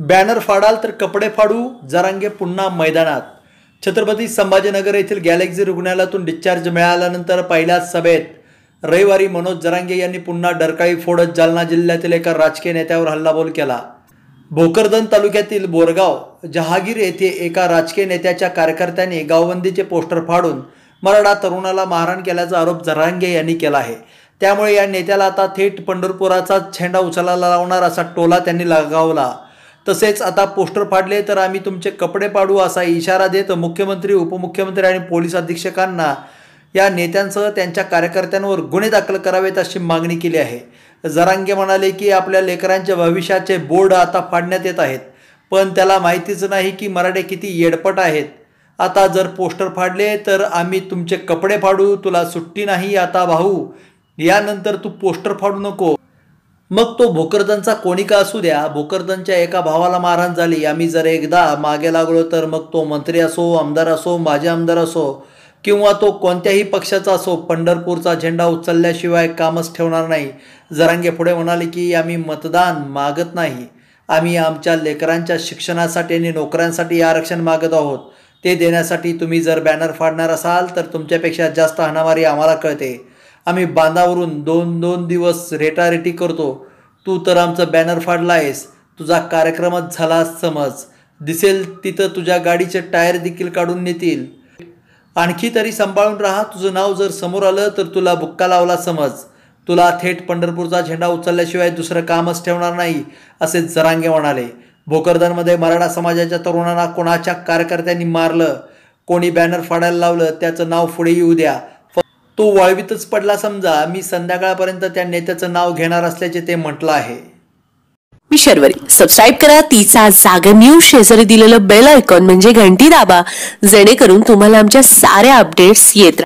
banner फाडाल तर कपडे फाडू जरांगे पुन्हा मैदानात छत्रपती संभाजीनगर येथील गॅलेक्झी रुग्णालयातून डिस्चार्ज मिळाल्यानंतर पहिल्या सभेत रविवारी मनोज जरांगे यांनी पुन्हा डरकाळी फोडत जालना जिल्ह्यातील एका राजकीय नेत्यावर हल्लाबोल केला भोकरदन तालुक्यातील बोरगाव जहागीर येथे एका राजकीय नेत्याच्या कार्यकर्त्यांनी गावबंदीचे पोस्टर फाडून मराठा तरुणाला मारहाण केल्याचा आरोप जरांगे यांनी केला आहे त्यामुळे या नेत्याला आता थेट पंढरपुराचा झेंडा उचलायला लावणार असा टोला त्यांनी लगावला तसेच आता पोस्टर फाडले तर आम्ही तुमचे कपडे पाडू असा इशारा देत मुख्यमंत्री उपमुख्यमंत्री आणि पोलीस अधीक्षकांना या नेत्यांसह त्यांच्या कार्यकर्त्यांवर गुन्हे दाखल करावेत अशी मागणी केली आहे जरांगे म्हणाले की आपल्या लेकरांच्या भविष्याचे बोर्ड आता फाडण्यात येत आहेत पण त्याला माहितीच नाही की मराठे किती येडपट आहेत आता जर पोस्टर फाडले तर आम्ही तुमचे कपडे फाडू तुला सुट्टी नाही आता भाऊ यानंतर तू पोस्टर फाडू नको मग तो भोकरदनचा कोणी का असू द्या भोकरदनच्या एका भावाला मारहाण झाली आम्ही जर एकदा मागे लागलो तर मग तो मंत्री असो आमदार असो माजी आमदार असो किंवा तो कोणत्याही पक्षाचा असो पंढरपूरचा झेंडा उचलल्याशिवाय कामच ठेवणार नाही जरांगे पुढे म्हणाले की आम्ही मतदान मागत नाही आम्ही आमच्या लेकरांच्या शिक्षणासाठी आणि नोकऱ्यांसाठी आरक्षण मागत आहोत ते देण्यासाठी तुम्ही जर बॅनर फाडणार असाल तर तुमच्यापेक्षा जास्त हाणामारी आम्हाला कळते आम्ही बांधावरून दोन दोन दिवस रेटारेटी करतो तू तर आमचा बॅनर फाडला आहेस तुझा कार्यक्रमच झाला समज दिसेल तिथं तुझ्या गाडीचे टायर देखील काढून नेतील आणखी तरी सांभाळून राहा तुझं नाव जर समोर आलं तर तुला बुक्का लावला समज तुला थेट पंढरपूरचा झेंडा उचलल्याशिवाय दुसरं कामच ठेवणार नाही असे जरांगे म्हणाले भोकरदनमध्ये मराठा समाजाच्या तरुणांना कोणाच्या कार्यकर्त्यांनी मारलं कोणी बॅनर फाडायला लावलं त्याचं नाव पुढे येऊ द्या तो वळवीतच पडला समजा मी संध्याकाळपर्यंत त्या नेत्याचं नाव घेणार असल्याचे ते म्हटलं आहे मी शर्वरी सबस्क्राईब करा तिचा जागर न्यूज शेजारी दिलेलं बेल आयकॉन म्हणजे घंटी दाबा जेणेकरून तुम्हाला आमच्या साऱ्या अपडेट्स येत